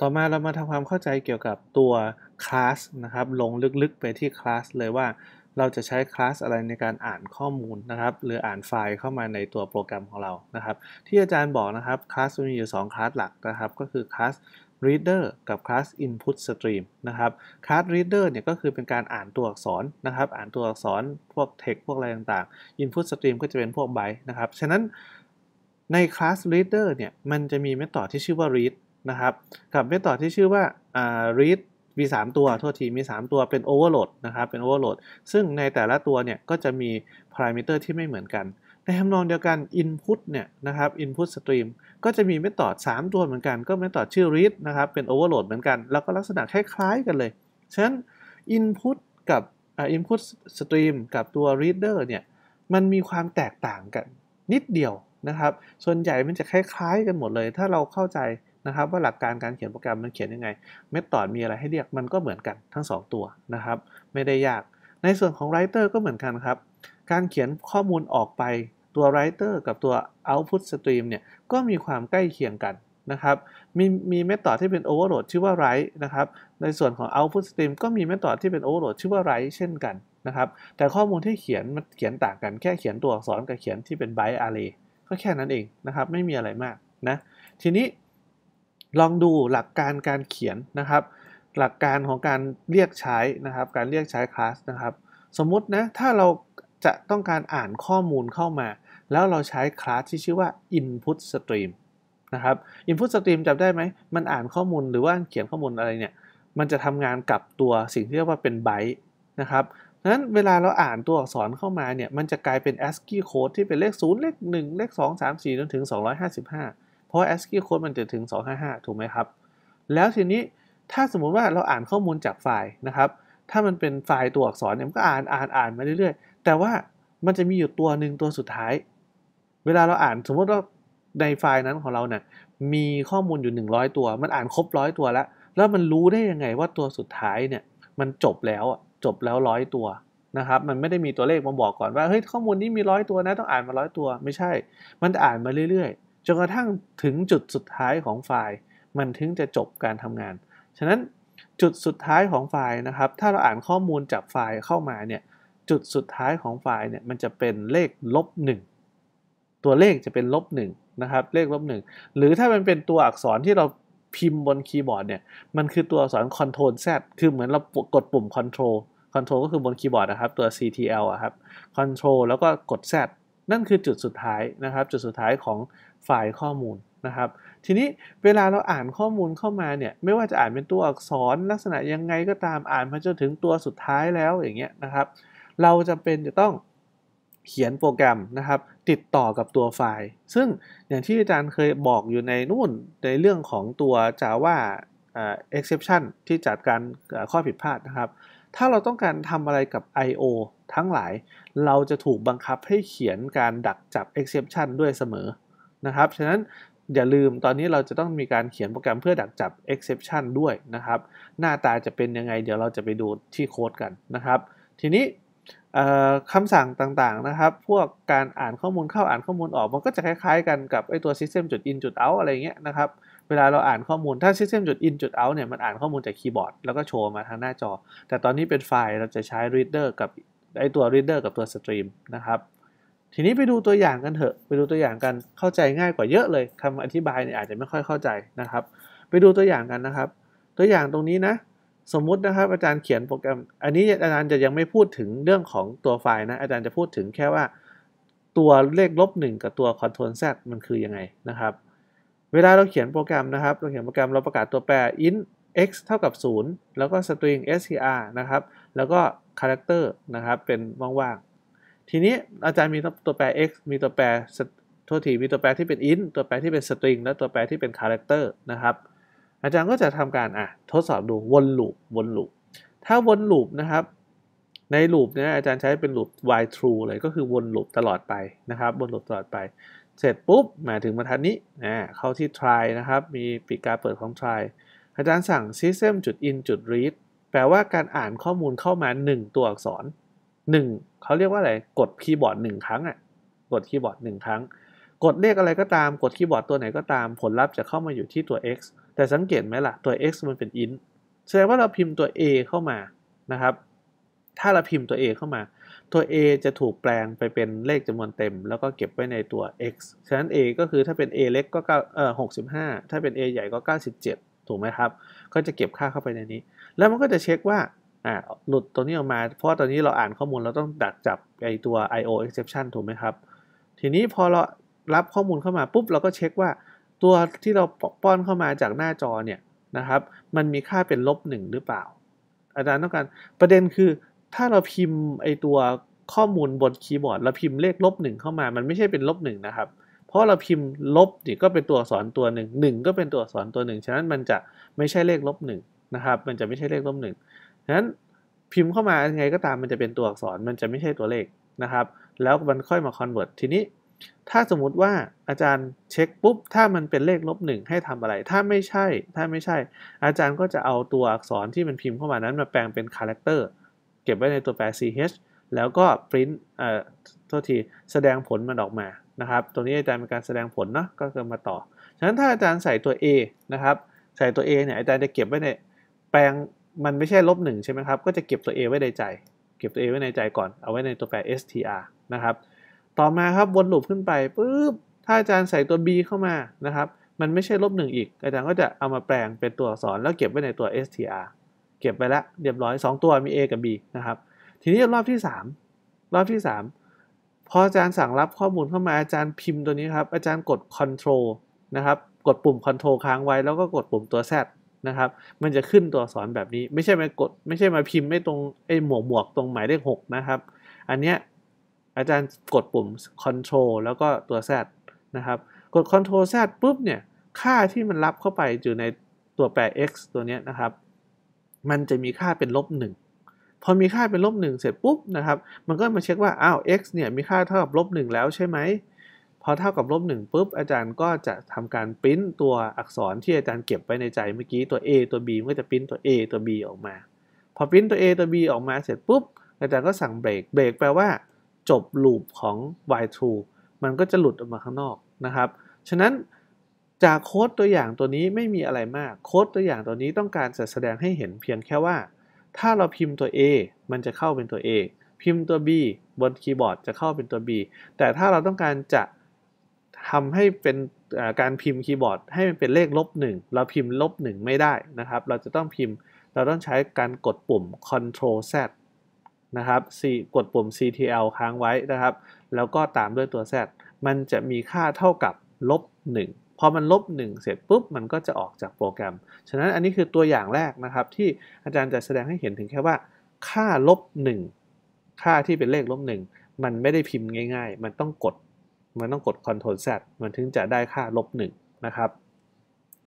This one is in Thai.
ต่อมาเรามาทำความเข้าใจเกี่ยวกับตัวคลาสนะครับลงลึกๆไปที่คลาสเลยว่าเราจะใช้คลาสอะไรในการอ่านข้อมูลนะครับหรืออ่านไฟล์เข้ามาในตัวโปรแกรมของเรานะครับที่อาจารย์บอกนะครับคลาสมีอยู่2คลาสหลักนะครับก็คือคลาส Reader กับ Class Input Stream นะครับ Class Reader เนี่ยก็คือเป็นการอ่านตัวอักษรนะครับอ่านตัวอักษรพวก text พวกอะไรต่างๆ Input Stream ก็จะเป็นพวกไบต์นะครับฉะนั้นใน Class Reader เนี่ยมันจะมีเมธอดที่ชื่อว่า read นะครับกับเมธอดที่ชื่อว่า read มี3ตัวทั่วทีมี 3 ตัวเป็น overload นะครับเป็น overload ซึ่งในแต่ละตัวเนี่ยก็จะมี parameter ที่ไม่เหมือนกันในทำนองเดียวกัน input เนี่ยนะครับ input stream ก็จะมีเมธอด 3 ตัวเหมือนกัน ก็เมธอดชื่อ read นะครับเป็น overload เหมือนกัน แล้วก็ลักษณะคล้ายๆกันเลย ฉะนั้น input กับ input stream กับตัว reader เนี่ยมันมีความแตกต่างกัน นิดเดียวนะครับส่วนใหญ่มันจะคล้ายๆ กันหมดเลย ถ้าเราเข้าใจนะครับว่าหลักการการเขียนโปรแกรมมันเขียนยังไง เมธอดมีอะไรให้เรียกมันก็เหมือนกันทั้ง 2 ตัวนะครับ ไม่ได้ยาก ในส่วนของ Writer ก็เหมือนกันครับ การเขียนข้อมูลออกไปตัว Writer กับตัว Output Stream เนี่ยก็มีความใกล้เคียงกันนะครับ มีมีเมธอดที่เป็น Overload ชื่อว่า Write นะครับ ในส่วนของ Output Stream ก็มีเมธอดที่เป็น Overload ชื่อว่า Write เช่นกันนะครับแต่ข้อมูลที่เขียนมันเขียนต่างกันแค่เขียนตัวอักษรกับเขียนที่เป็น byte array ก็แค่นั้นเองนะครับไม่มีอะไรมากนะ ทีนี้ลองดูหลักการการเขียนนะครับหลักการของการเรียกใช้นะครับการเรียกใช้คลาสนะครับสมมุตินะถ้าเราจะต้องการอ่านข้อมูลเข้ามา แล้วเราใช้คลาสที่ชื่อว่า input stream นะครับ input stream จำได้ไหมมันอ่านข้อมูลหรือว่าเขียนข้อมูลอะไรเนี่ยมันจะทำงานกับตัวสิ่งที่เรียกว่าเป็นไบต์นะครับนั้นเวลาเราอ่านตัวอักษรเข้ามาเนี่ยมันจะกลายเป็น ASCII code ที่เป็นเลข0เลข1 เลข 2 3 4จนถึง255เพราะ ASCII โค้ดมันจะถึง 255 ถูกไหมครับ แล้วทีนี้ถ้าสมมุติว่าเราอ่านข้อมูลจากไฟล์นะครับ ถ้ามันเป็นไฟล์ตัวอักษรเนี่ยมันก็อ่านอ่านอ่านมาเรื่อยๆ แต่ว่ามันจะมีอยู่ตัวหนึ่งตัวสุดท้าย เวลาเราอ่านสมมติว่าในไฟล์นั้นของเราเนี่ยมีข้อมูลอยู่ 100 ตัว มันอ่านครบร้อยตัวแล้ว แล้วมันรู้ได้ยังไงว่าตัวสุดท้ายเนี่ยมันจบแล้วจบแล้วร้อยตัวนะครับมันไม่ได้มีตัวเลขมาบอกก่อนว่าเฮ้ยข้อมูลนี้มีร้อยตัวนะ ต้องอ่านมาร้อยตัวไม่ใช่ มันอ่านมาเรื่อยๆจนกระทั่งถึงจุดสุดท้ายของไฟล์ มันถึงจะจบการทำงานฉะนั้นจุดสุดท้ายของไฟล์นะครับ ถ้าเราอ่านข้อมูลจากไฟล์เข้ามาเนี่ยจุดสุดท้ายของไฟล์เนี่ยมันจะเป็นเลขลบหตัวเลขจะเป็นลบหนะครับเลขลบหหรือถ้ามันเป็นตัวอักษรที่เราพิมพ์บนคีย์บอร์ดเนี่ยมันคือตัวอักษร Ctrl Z คือเหมือนเรากดปุ่ม Ctrl Ctrl ก็คือบนคีย์บอร์ดนะครับตัว CTL อะครับ Ctrl แล้วก็กด Z นั่นคือจุดสุดท้ายนะครับ จุดสุดท้ายของไฟล์ข้อมูลนะครับ ทีนี้เวลาเราอ่านข้อมูลเข้ามาเนี่ยไม่ว่าจะอ่านเป็นตัวอักษรลักษณะยังไงก็ตามอ่านมาจนถึงตัวสุดท้ายแล้วอย่างเงี้ยนะครับ เราจะเป็นจะต้องเขียนโปรแกรมนะครับ ติดต่อกับตัวไฟล์ ซึ่งอย่างที่อาจารย์เคยบอกอยู่ในนู่นในเรื่องของตัว Java exception ที่จัดการข้อผิดพลาดนะครับถ้าเราต้องการทำอะไรกับ I/O ทั้งหลาย เราจะถูกบังคับให้เขียนการดักจับ exception ด้วยเสมอนะครับ ฉะนั้น อย่าลืมตอนนี้เราจะต้องมีการเขียนโปรแกรมเพื่อดักจับ exception ด้วยนะครับ หน้าตาจะเป็นยังไง เดี๋ยวเราจะไปดูที่โค้ดกันนะครับ ทีนี้คำสั่งต่างๆนะครับ พวกการอ่านข้อมูลเข้า อ่านข้อมูลออก มันก็จะคล้ายๆกันกับไอตัว system.in.out อะไรเงี้ยนะครับเวลาเราอ่านข้อมูลถ้า system.in.out เนี่ยมันอ่านข้อมูลจากคีย์บอร์ด แล้วก็โชว์มาทางหน้าจอ แต่ตอนนี้เป็นไฟล์เราจะใช้ reader กับไอตัว reader กับตัว stream นะครับ ทีนี้ไปดูตัวอย่างกันเถอะ ไปดูตัวอย่างกันเข้าใจง่ายกว่าเยอะเลยคำอธิบายเนี่ยอาจจะไม่ค่อยเข้าใจนะครับ ไปดูตัวอย่างกันนะครับ ตัวอย่างตรงนี้นะ สมมุตินะครับ อาจารย์เขียนโปรแกรม อันนี้อาจารย์จะยังไม่พูดถึงเรื่องของตัวไฟล์นะ อาจารย์จะพูดถึงแค่ว่า ตัวเลขลบ1กับตัวคอนโท r l Z มันคือยังไงนะครับเวลาเราเขียนโปรแกรมนะครับ เราเขียนโปรแกรมเราประกาศตัวแปร int x เท่ากับ 0 แล้วก็ string str นะครับ แล้วก็ character นะครับ เป็นว่างๆ ทีนี้อาจารย์มีตัวแปร x มีตัวแปรโทษที มีตัวแปรที่เป็น int ตัวแปรที่เป็น string และตัวแปรที่เป็น character นะครับ อาจารย์ก็จะทำการอ่ะทดสอบดูวนลูป วนลูป ถ้าวนลูปนะครับ ในลูปเนี่ยอาจารย์ใช้เป็นลูป while true เลย ก็คือวนลูปตลอดไปนะครับ วนลูปตลอดไปเสร็จปุ๊บ มาถึงบรรทัดนี้นะเข้าที่ try นะครับ มีปีกาเปิดของ try อาจารย์สั่ง system.in.read แปลว่าการอ่านข้อมูลเข้ามา 1 ตัวอักษร 1 เขาเรียกว่าอะไรกดคีย์บอร์ด1ครั้งอ่ะกดคีย์บอร์ด1ครั้ง กดเลขอะไรก็ตามกดคีย์บอร์ดตัวไหนก็ตามผลลัพธ์จะเข้ามาอยู่ที่ตัว x แต่สังเกตไหมล่ะตัว x มันเป็น int แสดงว่าเราพิมพ์ตัว a เข้ามานะครับ ถ้าเราพิมพ์ตัว a เข้ามาตัว a จะถูกแปลงไปเป็นเลขจำนวนเต็ม แล้วก็เก็บไว้ในตัว x ฉะนั้น a ก็คือถ้าเป็น a เล็กก็เออ65 ถ้าเป็น a ใหญ่ก็ 97 ถูกไหมครับ ก็จะเก็บค่าเข้าไปในนี้ แล้วมันก็จะเช็คว่าอ่าหลุดตัวนี้ออกมา เพราะตอนนี้เราอ่านข้อมูล เราต้องดักจับ ไอตัว io exception ถูกไหมครับ ทีนี้พอเรา รับข้อมูลเข้ามาปุ๊บเราก็เช็คว่าตัวที่เราป้อนเข้ามาจากหน้าจอเนี่ยนะครับ มันมีค่าเป็นลบหนึ่งหรือเปล่าอาจารย์ต้องการ ประเด็นคือถ้าเราพิมพ์ไอตัวข้อมูลบนคีย์บอร์ดเราพิมพ์เลขลบหนึ่งเข้ามา มันไม่ใช่เป็นลบหนึ่งนะครับ เพราะเราพิมพ์ลบนี่ก็เป็นตัวอักษรตัวหนึ่งหนึ่งก็เป็นตัวอักษรตัวหนึ่งฉะนั้นมันจะไม่ใช่เลขลบหนึ่งนะครับ มันจะไม่ใช่เลขลบหนึ่งฉะนั้นพิมพ์เข้ามายังไงก็ตามมันจะเป็นตัวอักษร มันจะไม่ใช่ตัวเลขนะครับ แล้วมันค่อยมาคอนเวิร์ต ทีนี้ ถ้าสมมุติว่าอาจารย์เช็คปุ๊บ ถ้ามันเป็นเลขลบหนึ่งให้ทำอะไร ถ้าไม่ใช่ ถ้าไม่ใช่ อาจารย์ก็จะเอาตัวอักษรที่มันพิมพ์เข้ามานั้นมาแปลงเป็นคาแรคเตอร์เก็บไว้ในตัวแปร ch แล้วก็ print เอ่อโทษที แสดงผลมันออกมา นะครับตัวนี้อาจารย์เป็นการแสดงผลเนาะ ก็เกิดมาต่อ ฉะนั้นถ้าอาจารย์ใส่ตัว a นะครับ ใส่ตัว a เนี่ยอาจารย์จะเก็บไว้ในแปลง มันไม่ใช่ลบหนึ่งใช่ไหมครับ ก็จะเก็บตัว a ไว้ในใจ เก็บตัว a ไว้ในใจก่อน เอาไว้ในตัวแปร str นะครับ ต่อมาครับวนลูปขึ้นไปปุ๊บ ถ้าอาจารย์ใส่ตัว b เข้ามา นะครับ มันไม่ใช่ลบหนึ่งอีก อาจารย์ก็จะเอามาแปลงเป็นตัวอักษร แล้วเก็บไว้ในตัว str เก็บไปแล้วเรียบร้อย 2 ตัวมี A กับ B นะครับ ทีนี้รอบที่ 3 รอบที่ 3 พออาจารย์สั่งรับข้อมูลเข้ามาอาจารย์พิมพ์ตัวนี้ครับ อาจารย์กด Control นะครับ กดปุ่ม Control ค้างไว้แล้วก็กดปุ่มตัว Z นะครับ มันจะขึ้นตัวสอนแบบนี้ ไม่ใช่มากดไม่ใช่มาพิมพ์ไม่ตรงไอ้หมวกหมวกตรงหมายเลข6นะครับ อันเนี้ยอาจารย์กดปุ่ม Control แล้วก็ตัว Z นะครับกด Control Z ปุ๊บเนี่ยค่าที่มันรับเข้าไปอยู่ในตัวแปร x ตัวนี้นะครับมันจะมีค่าเป็นลบหนึ่งพอมีค่าเป็นลบหนึ่งเสร็จปุ๊บนะครับ มันก็มาเช็คว่า อ้าว x เนี่ยมีค่าเท่ากับลบหนึ่งแล้วใช่ไหม พอเท่ากับลบหนึ่งปุ๊บอาจารย์ก็จะทำการปริ้นตัวอักษรที่อาจารย์เก็บไว้ในใจเมื่อกี้ตัว A ตัว B มันก็จะปริ้นตัว A ตัว B ออกมา พอปริ้นตัว A ตัว B ออกมาเสร็จปุ๊บอาจารย์ก็สั่งเบรก เบรกแปลว่า จบลูปของ y true มันก็จะหลุดออกมาข้างนอกนะครับ ฉะนั้นจากโค้ดตัวอย่างตัวนี้ไม่มีอะไรมาก โค้ดตัวอย่างตัวนี้ต้องการจะแสดงให้เห็นเพียงแค่ว่า ถ้าเราพิมพ์ตัว A มันจะเข้าเป็นตัว A พิมพ์ตัว B บนคีย์บอร์ด จะเข้าเป็นตัว B แต่ถ้าเราต้องการจะทำให้เป็นการพิมพ์คีย์บอร์ดให้มันเป็นเลขลบงเราพิมพ์ลบงไม่ได้นะครับ เราจะต้องพิมพ์ เราต้องใช้การกดปุ่ม Ctrl Z นะครับ C กดปุ่ม CTL r ค้างไว้นะครับ แล้วก็ตามด้วยตัว Z มันจะมีค่าเท่ากับลบ1พอมันลบ 1 เสร็จปุ๊บมันก็จะออกจากโปรแกรม ฉะนั้นอันนี้คือตัวอย่างแรกนะครับที่อาจารย์จะแสดงให้เห็นถึงแค่ว่า ค่าลบ 1 ค่าที่เป็นเลขลบ 1 มันไม่ได้พิมพ์ง่าย ๆ มันต้องกดมันต้องกด Ctrl Z มันถึงจะได้ค่าลบ 1 นะครับ